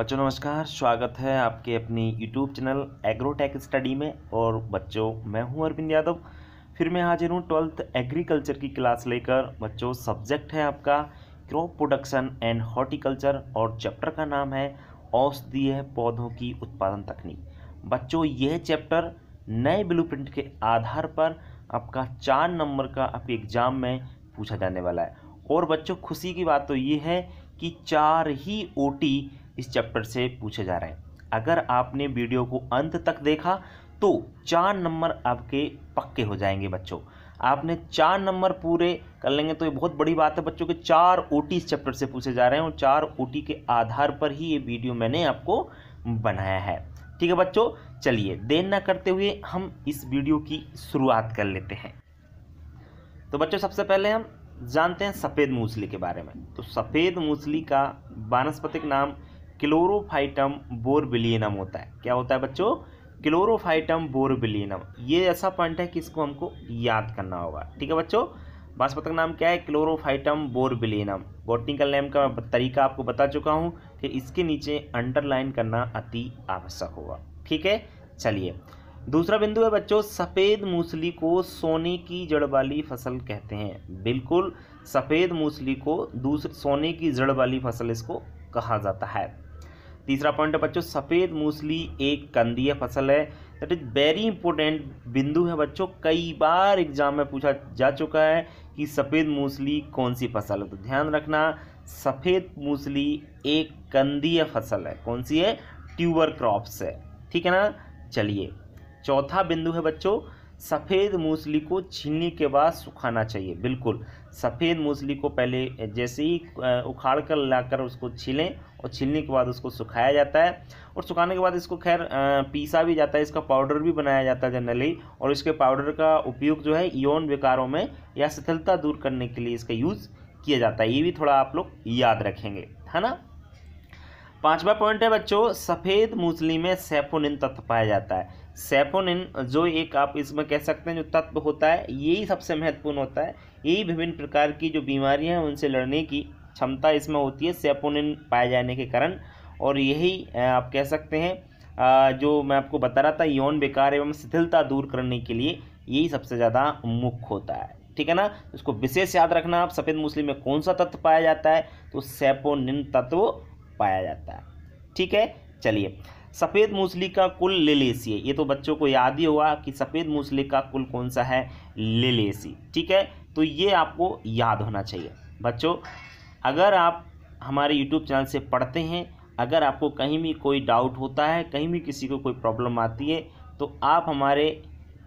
बच्चों नमस्कार स्वागत है आपके अपनी यूट्यूब चैनल एग्रोटेक स्टडी में और बच्चों मैं हूं अरविंद यादव फिर मैं हाजिर हूं ट्वेल्थ एग्रीकल्चर की क्लास लेकर बच्चों सब्जेक्ट है आपका क्रॉप प्रोडक्शन एंड हॉर्टिकल्चर और चैप्टर का नाम है औषधीय पौधों की उत्पादन तकनीक बच्चों यह चैप्टर नए ब्लू के आधार पर आपका चार नंबर का आपके एग्ज़ाम में पूछा जाने वाला है और बच्चों खुशी की बात तो ये है कि चार ही ओटी इस चैप्टर से पूछे जा रहे हैं अगर आपने वीडियो को अंत तक देखा तो चार नंबर आपके पक्के हो जाएंगे बच्चों आपने चार नंबर पूरे कर लेंगे तो ये बहुत बड़ी बात है बच्चों के चार ओ इस चैप्टर से पूछे जा रहे हैं और चार ओ के आधार पर ही ये वीडियो मैंने आपको बनाया है ठीक है बच्चों चलिए देर ना करते हुए हम इस वीडियो की शुरुआत कर लेते हैं तो बच्चों सबसे पहले हम जानते हैं सफ़ेद मूसली के बारे में तो सफ़ेद मूसली का वानस्पतिक नाम क्लोरोफाइटम बोरबिलियनम होता है क्या होता है बच्चों क्लोरोफाइटम बोरबिलियनम ये ऐसा पॉइंट है कि इसको हमको याद करना होगा ठीक है बच्चों बासपत का नाम क्या है क्लोरोफाइटम बोरबिलियनम बोटनिकल नेम का तरीका आपको बता चुका हूँ कि इसके नीचे अंडरलाइन करना अति आवश्यक होगा ठीक है चलिए दूसरा बिंदु है बच्चों सफ़ेद मूसली को सोने की जड़ वाली फसल कहते हैं बिल्कुल सफ़ेद मूसली को दूसरे सोने की जड़ वाली फसल इसको कहा जाता है तीसरा पॉइंट है बच्चों सफ़ेद मूसली एक कंदीय फसल है दैट इज़ वेरी इंपॉर्टेंट बिंदु है बच्चों कई बार एग्जाम में पूछा जा चुका है कि सफ़ेद मूसली कौन सी फसल है तो ध्यान रखना सफ़ेद मूसली एक कंदीय फसल है कौन सी है ट्यूबर क्रॉप्स है ठीक है ना चलिए चौथा बिंदु है बच्चों सफ़ेद मूसली को छीनने के बाद सुखाना चाहिए बिल्कुल सफ़ेद मूसली को पहले जैसे ही उखाड़ कर लाकर उसको छीलें और छीलने के बाद उसको सुखाया जाता है और सुखाने के बाद इसको खैर पीसा भी जाता है इसका पाउडर भी बनाया जाता है जनरली और इसके पाउडर का उपयोग जो है यौन विकारों में या शिथिलता दूर करने के लिए इसका यूज़ किया जाता है ये भी थोड़ा आप लोग याद रखेंगे है ना पांचवा पॉइंट है बच्चों सफ़ेद मूसली में सेफोनिन तत्व पाया जाता है सेपोनिन जो एक आप इसमें कह सकते हैं जो तत्व होता है यही सबसे महत्वपूर्ण होता है यही विभिन्न प्रकार की जो बीमारियां हैं उनसे लड़ने की क्षमता इसमें होती है सेपोनिन पाए जाने के कारण और यही आप कह सकते हैं जो मैं आपको बता रहा था यौन बेकार एवं शिथिलता दूर करने के लिए यही सबसे ज़्यादा मुख्य होता है ठीक है ना इसको विशेष याद रखना आप सफ़ेद मुस्लिम में कौन सा तत्व पाया जाता है तो सेपोनिन तत्व पाया जाता है ठीक है चलिए सफ़ेद मूसली का कुल लेलेसी है ये तो बच्चों को याद ही होगा कि सफ़ेद मूसली का कुल कौन सा है लेलेसी ठीक है तो ये आपको याद होना चाहिए बच्चों अगर आप हमारे यूट्यूब चैनल से पढ़ते हैं अगर आपको कहीं भी कोई डाउट होता है कहीं भी किसी को कोई प्रॉब्लम आती है तो आप हमारे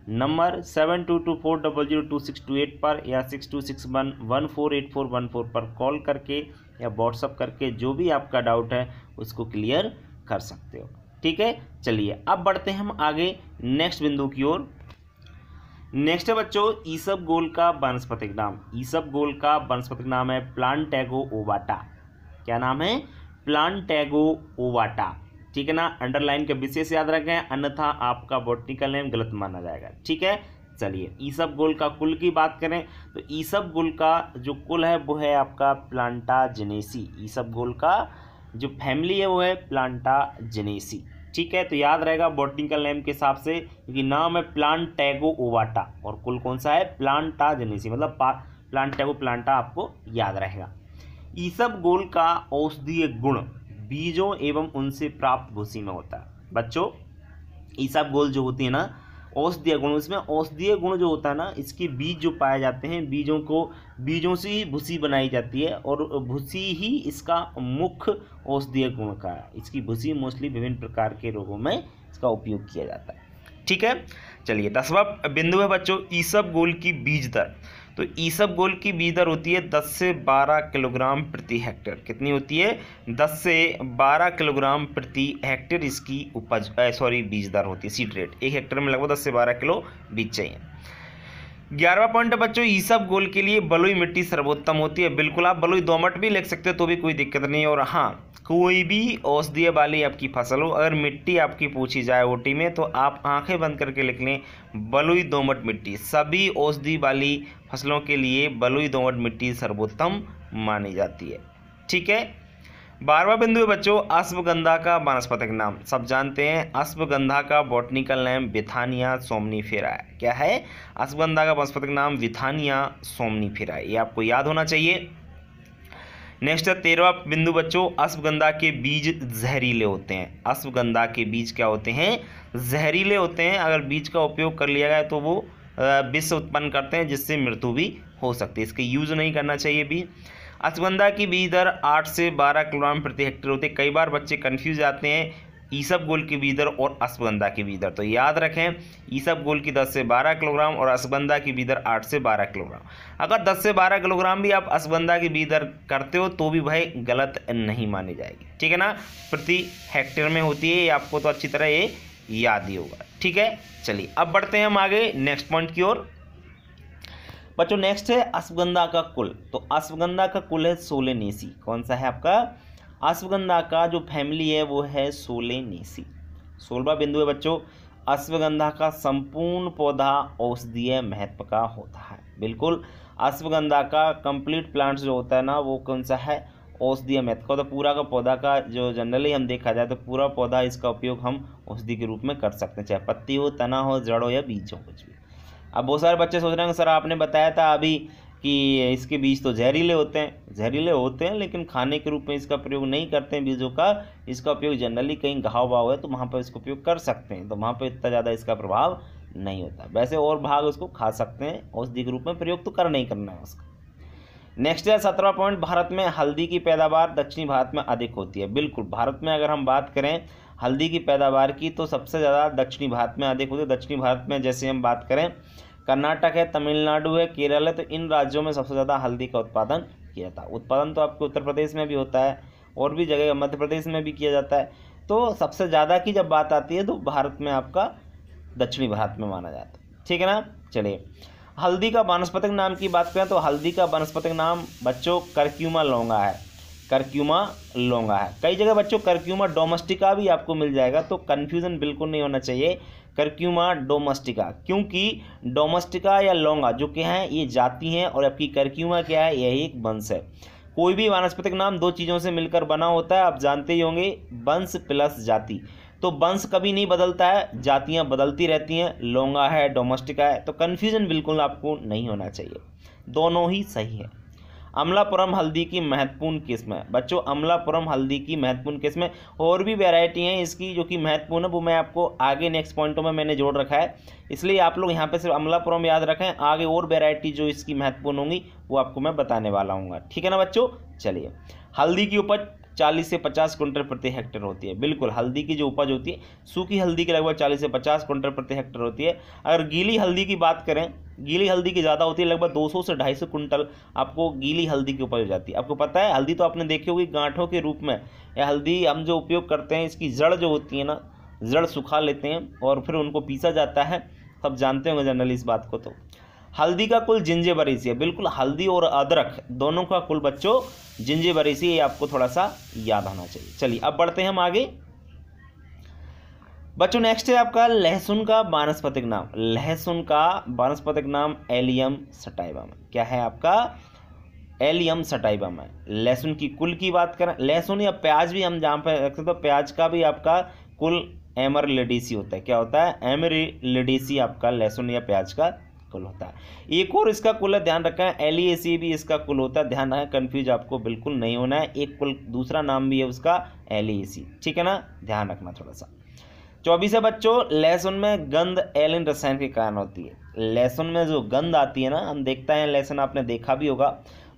number seven two two four double zero two six two eight पर या six two six one one four eight four one four पर कॉल करके या व्हाट्सअप करके जो भी आपका डाउट है उसको क्लियर कर सकते हो ठीक है चलिए अब बढ़ते हैं हम आगे नेक्स्ट बिंदु की ओर नेक्स्ट है बच्चों ईसब गोल का वनस्पतिक नाम ईसब गोल का वनस्पतिक नाम है टैगो ओवाटा क्या नाम है टैगो ओवाटा ठीक है ना अंडरलाइन के विशेष याद रखें अन्यथा आपका बॉटनिकल नेम गलत माना जाएगा ठीक है चलिए ईसब गोल का कुल की बात करें तो ईसब गोल का जो कुल है वो है आपका प्लांटा जेनेसी ईसब गोल का जो फैमिली है वो है प्लांटा जेनेसी ठीक है तो याद रहेगा बॉटनिकल नेम के हिसाब से क्योंकि नाम है टैगो ओवाटा और कुल कौन सा है प्लांटा जेनेसी मतलब टैगो प्लांटा आपको याद रहेगा ईसब गोल का औषधीय गुण बीजों एवं उनसे प्राप्त भूसी में होता है बच्चों ईसब गोल जो होती है ना औषधीय गुण इसमें औषधीय गुण जो होता है ना इसके बीज जो पाए जाते हैं बीजों को बीजों से ही भूसी बनाई जाती है और भूसी ही इसका मुख्य औषधीय गुण का है इसकी भूसी मोस्टली विभिन्न प्रकार के रोगों में इसका उपयोग किया जाता है ठीक है चलिए दसवा बिंदु है बच्चों ईसब गोल की बीज दर तो ईसब गोल की बीज दर होती है 10 से 12 किलोग्राम प्रति हेक्टेयर कितनी होती है 10 से 12 किलोग्राम प्रति हेक्टेयर इसकी उपज सॉरी बीज दर होती है सीड रेट एक हेक्टेयर में लगभग 10 से 12 किलो बीज चाहिए ग्यारहवा पॉइंट बच्चों सब गोल के लिए बलुई मिट्टी सर्वोत्तम होती है बिल्कुल आप बलुई दोमट भी लिख सकते हो तो भी कोई दिक्कत नहीं और हाँ कोई भी औषधीय वाली आपकी फसल हो अगर मिट्टी आपकी पूछी जाए ओटी में तो आप आंखें बंद करके लिख लें बलुई दोमट मिट्टी सभी औषधि वाली फसलों के लिए बलुई दोमट मिट्टी सर्वोत्तम मानी जाती है ठीक है बारवा बिंदु है बच्चों अश्वगंधा का वनस्पतिक नाम सब जानते हैं अश्वगंधा का बॉटनिकल नेम विथानिया फेरा है क्या है अश्वगंधा का वनस्पतिक नाम विथानिया सोमनी फेरा ये आपको याद होना चाहिए नेक्स्ट है तेरहवा बिंदु बच्चों अश्वगंधा के बीज जहरीले होते हैं अश्वगंधा के बीज क्या होते हैं जहरीले होते हैं अगर बीज का उपयोग कर लिया जाए तो वो विष उत्पन्न करते हैं जिससे मृत्यु भी हो सकती है इसके यूज नहीं करना चाहिए भी असगंधा की बीज दर आठ से बारह किलोग्राम प्रति हेक्टेयर होते हैं कई बार बच्चे कन्फ्यूज आते हैं ईसब गोल की बीज दर और अश्वगंधा की बीज दर तो याद रखें ईसब गोल की 10 से 12 किलोग्राम और अश्वगंधा की दर 8 से 12 किलोग्राम अगर 10 से 12 किलोग्राम भी आप अश्वगंधा की दर करते हो तो भी भाई गलत नहीं मानी जाएगी ठीक है ना प्रति हेक्टेयर में होती है ये आपको तो अच्छी तरह ये याद ही होगा ठीक है चलिए अब बढ़ते हैं हम आगे नेक्स्ट पॉइंट की ओर बच्चों नेक्स्ट है अश्वगंधा का कुल तो अश्वगंधा का कुल है सोलेनेसी कौन सा है आपका अश्वगंधा का जो फैमिली है वो है सोलेनेसी सोलवा बिंदु है बच्चों अश्वगंधा का संपूर्ण पौधा औषधीय महत्व का होता है बिल्कुल अश्वगंधा का कंप्लीट प्लांट्स जो होता है ना वो कौन सा है औषधीय महत्व का तो पूरा का पौधा का जो जनरली हम देखा जाए तो पूरा पौधा इसका उपयोग हम औषधि के रूप में कर सकते हैं चाहे पत्ती हो तना हो जड़ हो या बीज हो कुछ भी अब बहुत सारे बच्चे सोच रहे हैं सर आपने बताया था अभी कि इसके बीज तो जहरीले होते हैं जहरीले होते हैं लेकिन खाने के रूप में इसका प्रयोग नहीं करते हैं बीजों का इसका उपयोग जनरली कहीं घाव वाव है तो वहाँ पर इसका उपयोग कर सकते हैं तो वहाँ पर इतना ज़्यादा इसका प्रभाव नहीं होता वैसे और भाग उसको खा सकते हैं औषधि के रूप में प्रयोग तो करना ही करना है उसका नेक्स्ट है सत्रह पॉइंट भारत में हल्दी की पैदावार दक्षिणी भारत में अधिक होती है बिल्कुल भारत में अगर हम बात करें हल्दी की पैदावार की तो सबसे ज़्यादा दक्षिणी भारत में अधिक होती है दक्षिणी भारत में जैसे हम बात करें कर्नाटक है तमिलनाडु है केरल है तो इन राज्यों में सबसे ज़्यादा हल्दी का उत्पादन किया जाता है उत्पादन तो आपके उत्तर प्रदेश में भी होता है और भी जगह मध्य प्रदेश में भी किया जाता है तो सबसे ज़्यादा की जब बात आती है तो भारत में आपका दक्षिणी भारत में माना जाता है ठीक है ना चलिए हल्दी का वनस्पतिक नाम की बात करें तो हल्दी का वनस्पतिक नाम बच्चों करक्यूमा लौंगा है करक्यूमा लोंगा है कई जगह बच्चों करक्यूमा डोमेस्टिका भी आपको मिल जाएगा तो कन्फ्यूज़न बिल्कुल नहीं होना चाहिए करक्यूमा डोमेस्टिका क्योंकि डोमेस्टिका या लोंगा जो कि हैं ये जाति हैं और आपकी करक्यूमा क्या है यही एक वंश है कोई भी वनस्पतिक नाम दो चीज़ों से मिलकर बना होता है आप जानते ही होंगे वंश प्लस जाति तो वंश कभी नहीं बदलता है जातियाँ बदलती रहती हैं लोंगा है डोमेस्टिका है तो कन्फ्यूज़न बिल्कुल आपको नहीं होना चाहिए दोनों ही सही हैं अमलापुरम हल्दी की महत्वपूर्ण किस्म है बच्चों अमलापुरम हल्दी की महत्वपूर्ण किस्म है और भी वेरायटी हैं इसकी जो कि महत्वपूर्ण है वो मैं आपको आगे नेक्स्ट पॉइंटों में मैंने जोड़ रखा है इसलिए आप लोग यहाँ पर सिर्फ अमलापुरम याद रखें आगे और वेरायटी जो इसकी महत्वपूर्ण होंगी वो आपको मैं बताने वाला हूँ ठीक है ना बच्चों चलिए हल्दी की उपज चालीस से पचास क्विंटल प्रति हेक्टर होती है बिल्कुल हल्दी की जो उपज होती है सूखी हल्दी की लगभग चालीस से पचास क्विंटल प्रति हेक्टर होती है अगर गीली हल्दी की बात करें गीली हल्दी की ज़्यादा होती है लगभग 200 से 250 क्विंटल आपको गीली हल्दी की उपज हो जाती है आपको पता है हल्दी तो आपने देखी होगी गांठों के रूप में या हल्दी हम जो उपयोग करते हैं इसकी जड़ जो होती है ना जड़ सुखा लेते हैं और फिर उनको पीसा जाता है सब जानते होंगे जनरली इस बात को तो हल्दी का कुल जिंजेबरीज है बिल्कुल हल्दी और अदरक दोनों का कुल बच्चों जिंजीबर इसी ये आपको थोड़ा सा याद आना चाहिए चलिए अब बढ़ते हैं हम आगे बच्चों नेक्स्ट है आपका लहसुन का वानस्पतिक नाम लहसुन का वानस्पतिक नाम एलियम सटाइबम क्या है आपका एलियम सटाइबम है लहसुन की कुल की बात करें लहसुन या प्याज भी हम जहाँ पर रखते तो प्याज का भी आपका कुल एमर लेडीसी होता है क्या होता है लेडीसी आपका लहसुन या प्याज का कुल होता है एक और इसका कुल है ध्यान रखें एल e भी इसका कुल होता है ध्यान रखें कन्फ्यूज आपको बिल्कुल नहीं होना है एक कुल दूसरा नाम भी है उसका एल e ठीक है ना ध्यान रखना थोड़ा सा चौबीस है बच्चों लहसुन में गंध एलिन रसायन के कारण होती है लहसुन में जो गंध आती है ना हम देखते हैं लहसुन आपने देखा भी होगा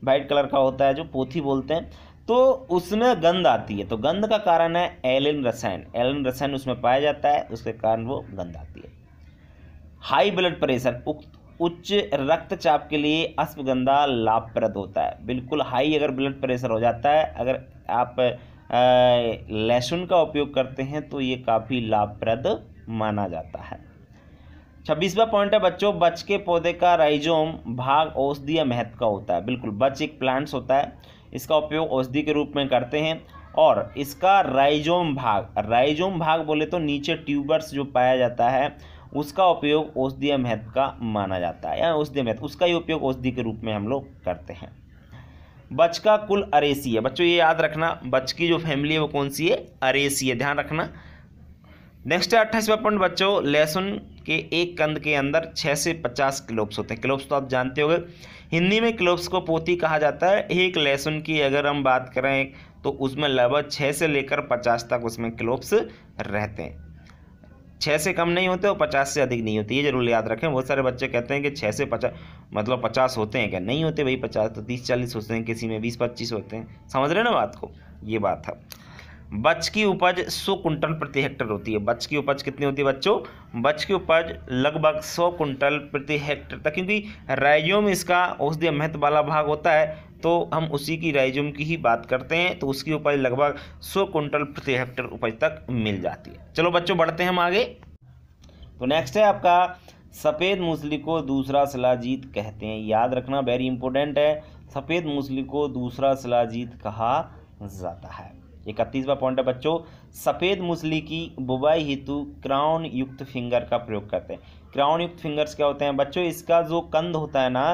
वाइट कलर का होता है जो पोथी बोलते हैं तो उसमें गंध आती है तो गंध का कारण है एलिन रसायन एलिन रसायन उसमें पाया जाता है उसके कारण वो गंध आती है हाई ब्लड प्रेशर उक्त उच्च रक्तचाप के लिए अश्वगंधा लाभप्रद होता है बिल्कुल हाई अगर ब्लड प्रेशर हो जाता है अगर आप लहसुन का उपयोग करते हैं तो ये काफ़ी लाभप्रद माना जाता है छब्बीसवा पॉइंट है बच्चों बच के पौधे का राइजोम भाग औषधीय महत्व का होता है बिल्कुल बच एक प्लांट्स होता है इसका उपयोग औषधि के रूप में करते हैं और इसका राइजोम भाग राइजोम भाग बोले तो नीचे ट्यूबर्स जो पाया जाता है उसका उपयोग औषधीय महत्व का माना जाता है या औषधीय महत्व उसका ही उपयोग औषधि के रूप में हम लोग करते हैं बच का कुल अरेसी है बच्चों ये याद रखना बच की जो फैमिली है वो कौन सी है अरेसी है ध्यान रखना नेक्स्ट है अट्ठाईसवा पॉइंट बच्चों लहसुन के एक कंद के अंदर छः से पचास क्लोब्स होते हैं क्लोब्स तो आप जानते हो हिंदी में क्लोब्स को पोती कहा जाता है एक लहसुन की अगर हम बात करें तो उसमें लगभग छः से लेकर पचास तक उसमें क्लोब्स रहते हैं छः से कम नहीं होते और पचास से अधिक नहीं होते ये जरूर याद रखें बहुत सारे बच्चे कहते हैं कि छः से पचास मतलब पचास होते हैं क्या नहीं होते भाई पचास तो तीस चालीस होते हैं किसी में बीस पच्चीस होते हैं समझ रहे ना बात को ये बात है बच की उपज 100 कुंटल प्रति हेक्टर होती है बच की उपज कितनी होती है बच्चों बच की उपज लगभग 100 कुंटल प्रति हेक्टर तक क्योंकि राइजोम इसका औषधीय महत्व वाला भाग होता है तो हम उसी की राइजोम की ही बात करते हैं तो उसकी उपज लगभग 100 कुंटल प्रति हेक्टर उपज तक मिल जाती है चलो बच्चों बढ़ते हैं हम आगे तो नेक्स्ट है आपका सफ़ेद मूसली को दूसरा सलाजीत कहते हैं याद रखना वेरी इंपॉर्टेंट है सफ़ेद मूसली को दूसरा सलाजीत कहा जाता है इकतीसवा पॉइंट है बच्चों सफ़ेद मूसली की बुबाई हेतु क्राउन युक्त फिंगर का प्रयोग करते हैं क्राउन युक्त फिंगर्स क्या होते हैं बच्चों इसका जो कंद होता है ना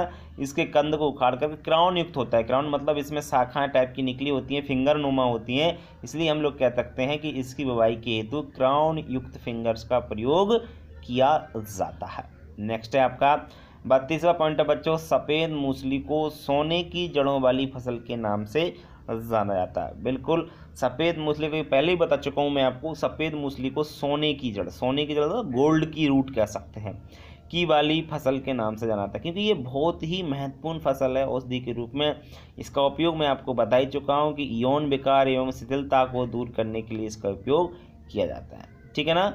इसके कंद को उखाड़ कर क्राउन युक्त होता है क्राउन मतलब इसमें शाखाएं टाइप की निकली होती हैं फिंगर नुमा होती हैं इसलिए हम लोग कह सकते हैं कि इसकी बुबाई के हेतु क्राउन युक्त फिंगर्स का प्रयोग किया जाता है नेक्स्ट है आपका बत्तीसवा पॉइंट है बच्चों सफ़ेद मूसली को सोने की जड़ों वाली फसल के नाम से जाना जाता है बिल्कुल सफ़ेद मूसली को पहले ही बता चुका हूँ मैं आपको सफ़ेद मूसली को सोने की जड़ सोने की जड़ मतलब गोल्ड की रूट कह सकते हैं की वाली फसल के नाम से जाना था क्योंकि ये बहुत ही महत्वपूर्ण फसल है औषधि के रूप में इसका उपयोग मैं आपको बता ही चुका हूँ कि यौन विकार एवं शिथिलता को दूर करने के लिए इसका उपयोग किया जाता है ठीक है ना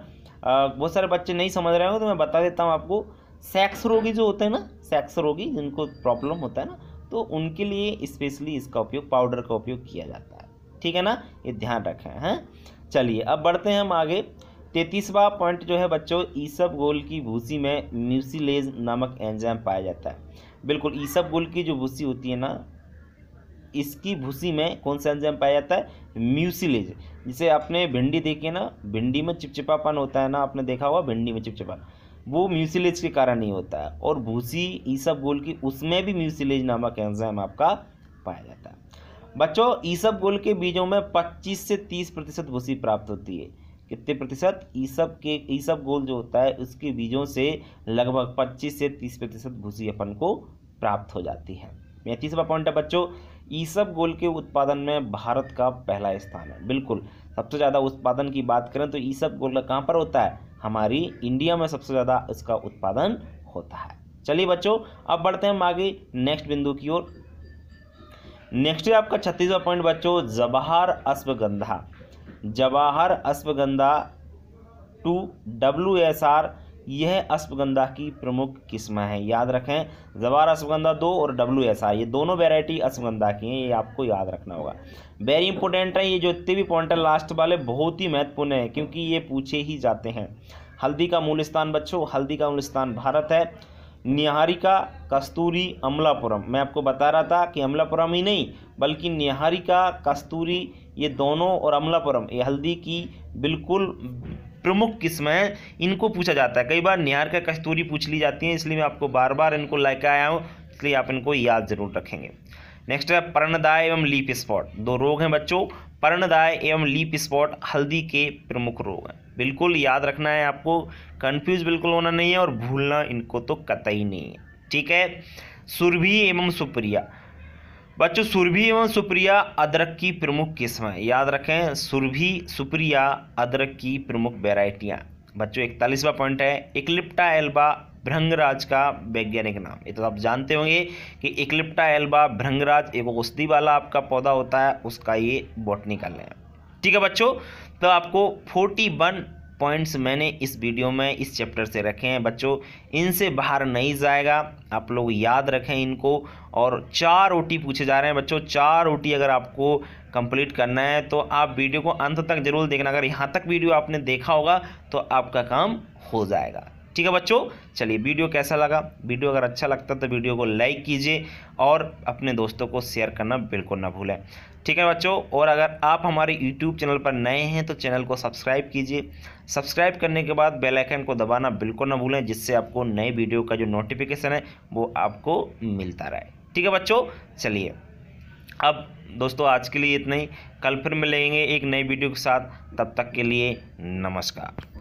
बहुत सारे बच्चे नहीं समझ रहे होंगे तो मैं बता देता हूँ आपको सेक्स रोगी जो होते हैं ना सेक्स रोगी जिनको प्रॉब्लम होता है ना तो उनके लिए स्पेशली इसका उपयोग पाउडर का उपयोग किया जाता है ठीक है ना ये ध्यान रखें हैं चलिए अब बढ़ते हैं हम आगे तैतीसवा पॉइंट जो है बच्चों ईसब गोल की भूसी में म्यूसिलेज नामक एंजाम पाया जाता है बिल्कुल ईसब गोल की जो भूसी होती है ना इसकी भूसी में कौन सा एंजाम पाया जाता है म्यूसिलेज जिसे आपने भिंडी देखी ना भिंडी में चिपचिपापन होता है ना आपने देखा होगा भिंडी में चिपचिपा वो म्यूसिलेज के कारण नहीं होता है और भूसी ईसब गोल की उसमें भी म्यूसिलेज नामक एंजाइम आपका पाया जाता है बच्चों ईसब गोल के बीजों में 25 से 30 प्रतिशत भूसी प्राप्त होती है कितने प्रतिशत ईसब के ईसब गोल जो होता है उसके बीजों से लगभग 25 से 30 प्रतिशत भूसी अपन को प्राप्त हो जाती है तीसरा पॉइंट है बच्चों ईसब गोल के उत्पादन में भारत का पहला स्थान है बिल्कुल सबसे ज़्यादा उत्पादन की बात करें तो ईसब गोल्ड कहाँ पर होता है हमारी इंडिया में सबसे ज़्यादा इसका उत्पादन होता है चलिए बच्चों अब बढ़ते हैं हम आगे नेक्स्ट बिंदु की ओर नेक्स्ट है आपका छत्तीसवा पॉइंट बच्चों Jawahar Ashwagandha Jawahar Ashwagandha two W S R यह अश्वगंधा की प्रमुख किस्म है याद रखें जवार अश्वगंधा दो और डब्ल्यू एस आर ये दोनों वेराइटी अश्वगंधा की हैं ये आपको याद रखना होगा वेरी इंपॉर्टेंट है ये जो इतने भी पॉइंट है लास्ट वाले बहुत ही महत्वपूर्ण है क्योंकि ये पूछे ही जाते हैं हल्दी का मूल स्थान बच्चों हल्दी का मूल स्थान भारत है निहारिका कस्तूरी अमलापुरम मैं आपको बता रहा था कि अमलापुरम ही नहीं बल्कि निहारिका कस्तूरी ये दोनों और अमलापुरम ये हल्दी की बिल्कुल प्रमुख किस्म है इनको पूछा जाता है कई बार निहार का कस्तूरी पूछ ली जाती है इसलिए मैं आपको बार बार इनको लेकर आया हूँ इसलिए आप इनको याद जरूर रखेंगे नेक्स्ट है पर्णदाय एवं लीप स्पॉट दो रोग हैं बच्चों पर्णदाय एवं लीप स्पॉट हल्दी के प्रमुख रोग हैं बिल्कुल याद रखना है आपको कंफ्यूज बिल्कुल होना नहीं है और भूलना इनको तो कतई नहीं है ठीक है सुरभि एवं सुप्रिया बच्चों सुरभि एवं सुप्रिया अदरक की प्रमुख किस्म है याद रखें सुरभि सुप्रिया अदरक की प्रमुख वेराइटियाँ बच्चों इकतालीसवा पॉइंट है इक्लिप्टा एल्बा भ्रंगराज का वैज्ञानिक नाम ये तो आप जानते होंगे कि इक्लिप्टा एल्बा भ्रंगराज एक औषधि वाला आपका पौधा होता है उसका ये कर लें ठीक है बच्चों तो आपको फोर्टी वन पॉइंट्स मैंने इस वीडियो में इस चैप्टर से रखे हैं बच्चों इनसे बाहर नहीं जाएगा आप लोग याद रखें इनको और चार ओटी पूछे जा रहे हैं बच्चों चार ओटी अगर आपको कंप्लीट करना है तो आप वीडियो को अंत तक जरूर देखना अगर यहाँ तक वीडियो आपने देखा होगा तो आपका काम हो जाएगा ठीक है बच्चों चलिए वीडियो कैसा लगा वीडियो अगर अच्छा लगता तो वीडियो को लाइक कीजिए और अपने दोस्तों को शेयर करना बिल्कुल ना भूलें ठीक है बच्चों और अगर आप हमारे यूट्यूब चैनल पर नए हैं तो चैनल को सब्सक्राइब कीजिए सब्सक्राइब करने के बाद बेल आइकन को दबाना बिल्कुल ना भूलें जिससे आपको नए वीडियो का जो नोटिफिकेशन है वो आपको मिलता रहे ठीक है बच्चों चलिए अब दोस्तों आज के लिए इतना ही कल फिर मिलेंगे एक नई वीडियो के साथ तब तक के लिए नमस्कार